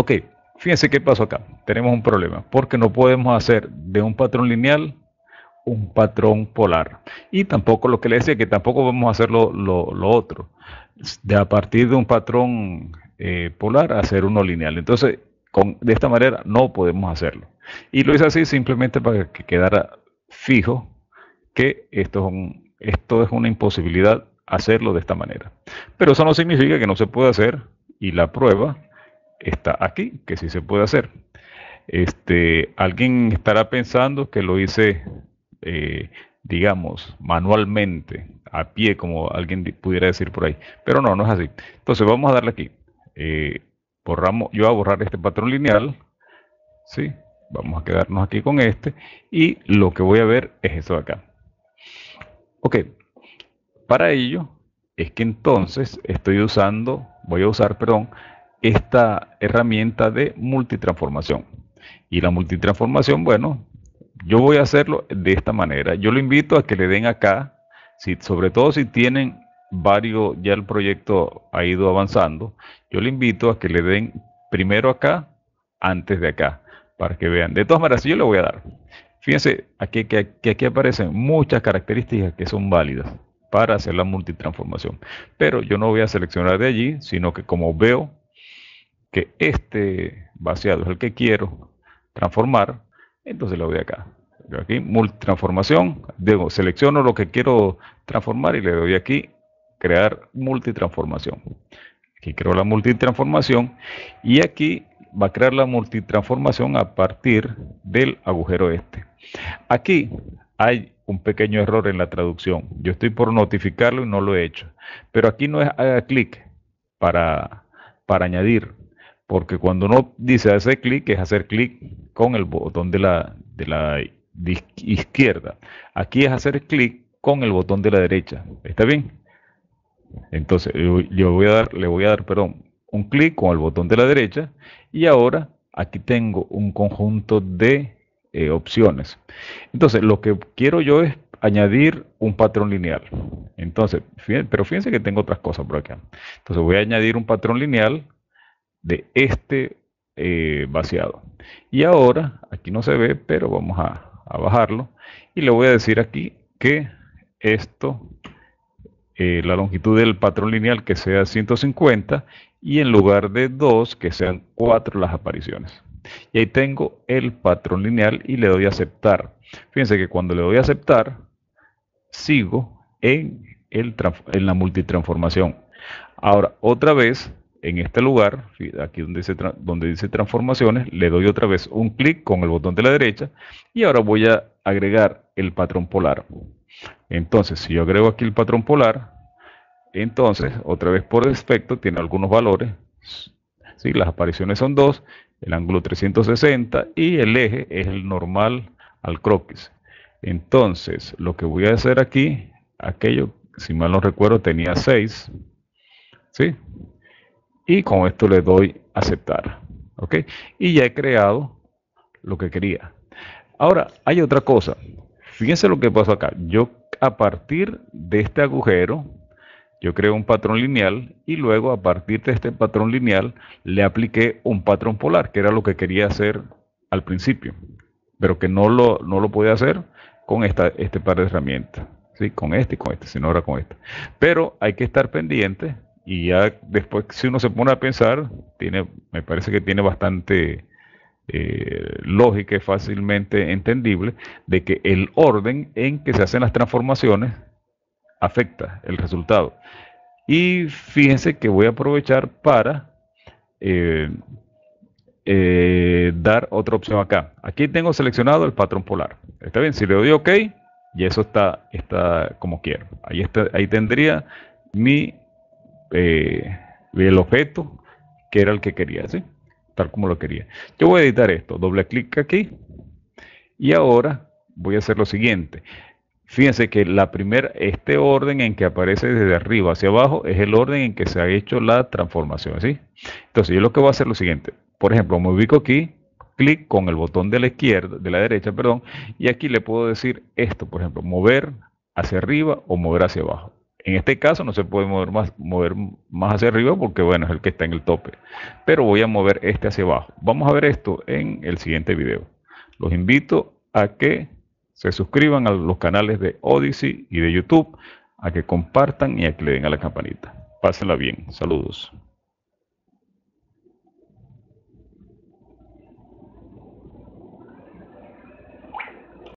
Ok, fíjense qué pasó acá. Tenemos un problema porque no podemos hacer de un patrón lineal un patrón polar. Y tampoco lo que le decía, que tampoco vamos a hacer lo, otro. De a partir de un patrón eh, polar, hacer uno lineal. Entonces, con, de esta manera no podemos hacerlo. Y lo hice así simplemente para que quedara fijo que esto es, esto es una imposibilidad hacerlo de esta manera. Pero eso no significa que no se pueda hacer y la prueba está aquí, que sí se puede hacer. Este, alguien estará pensando que lo hice, eh, digamos, manualmente, a pie, como alguien pudiera decir por ahí, pero no, no es así. Entonces vamos a darle aquí. Eh, borramos, yo voy a borrar este patrón lineal, ¿sí? Vamos a quedarnos aquí con este y lo que voy a ver es esto de acá. Ok, para ello es que entonces estoy usando, voy a usar, perdón, esta herramienta de multitransformación. Y la multitransformación, bueno, yo voy a hacerlo de esta manera. Yo lo invito a que le den acá, si, sobre todo si tienen varios, ya el proyecto ha ido avanzando, yo le invito a que le den primero acá, antes de acá, para que vean. De todas maneras, yo le voy a dar. Fíjense aquí, que aquí aparecen muchas características que son válidas para hacer la multitransformación. Pero yo no voy a seleccionar de allí, sino que como veo que este vaciado es el que quiero transformar, entonces le doy acá. aquí, multitransformación, debo selecciono lo que quiero transformar y le doy aquí, crear multitransformación. Aquí creo la multitransformación y aquí va a crear la multitransformación a partir del agujero este. Aquí hay un pequeño error en la traducción. Yo estoy por notificarlo y no lo he hecho. Pero aquí no es haga clic para añadir, porque cuando uno dice hacer clic, es hacer clic con el botón de la, la izquierda. Aquí es hacer clic con el botón de la derecha. ¿Está bien? Entonces, yo voy a dar, le voy a dar, perdón, un clic con el botón de la derecha y ahora aquí tengo un conjunto de eh, opciones. Entonces, lo que quiero yo es añadir un patrón lineal. Entonces, pero fíjense que tengo otras cosas por acá. Entonces, voy a añadir un patrón lineal de este eh, vaciado. Y ahora, aquí no se ve, pero vamos a, bajarlo. Y le voy a decir aquí que esto, eh, la longitud del patrón lineal que sea 150 y en lugar de 2 que sean 4 las apariciones. Y ahí tengo el patrón lineal y le doy a aceptar. Fíjense que cuando le doy a aceptar, sigo en, el, en la multitransformación. Ahora, otra vez, en este lugar, aquí donde dice, donde dice transformaciones, le doy otra vez un clic con el botón de la derecha y ahora voy a agregar el patrón polar. Entonces, si yo agrego aquí el patrón polar, entonces, otra vez por defecto, tiene algunos valores. ¿sí? Las apariciones son dos, el ángulo 360 y el eje es el normal al croquis. Entonces, lo que voy a hacer aquí, aquello, si mal no recuerdo, tenía 6. ¿Sí? y con esto le doy aceptar. ¿Ok? Y ya he creado lo que quería. Ahora, hay otra cosa. Fíjense lo que pasó acá. Yo a partir de este agujero, yo creo un patrón lineal y luego a partir de este patrón lineal le apliqué un patrón polar, que era lo que quería hacer al principio, pero que no lo, no lo podía hacer con esta, este par de herramientas, ¿sí? con este y con este, sino ahora con este. Pero hay que estar pendiente y ya después, si uno se pone a pensar, tiene, me parece que tiene bastante eh, lógica y fácilmente entendible de que el orden en que se hacen las transformaciones afecta el resultado. Y fíjense que voy a aprovechar para eh, eh, dar otra opción acá. Aquí tengo seleccionado el patrón polar. Está bien, si le doy OK, y eso está, está como quiero. Ahí, está, ahí tendría mi eh, el objeto que era el que quería, Tal como lo quería. Yo voy a editar esto, doble clic aquí y ahora voy a hacer lo siguiente. Fíjense que la primera, este orden en que aparece desde arriba hacia abajo es el orden en que se ha hecho la transformación, ¿sí? Entonces yo lo que voy a hacer es lo siguiente. Por ejemplo, me ubico aquí, clic con el botón de la izquierda, de la derecha, perdón, y aquí le puedo decir esto, por ejemplo, mover hacia arriba o mover hacia abajo. En este caso no se puede mover más, mover más hacia arriba porque bueno, es el que está en el tope. Pero voy a mover este hacia abajo. Vamos a ver esto en el siguiente video. Los invito a que se suscriban a los canales de Odyssey y de YouTube, a que compartan y a que le den a la campanita. Pásenla bien. Saludos.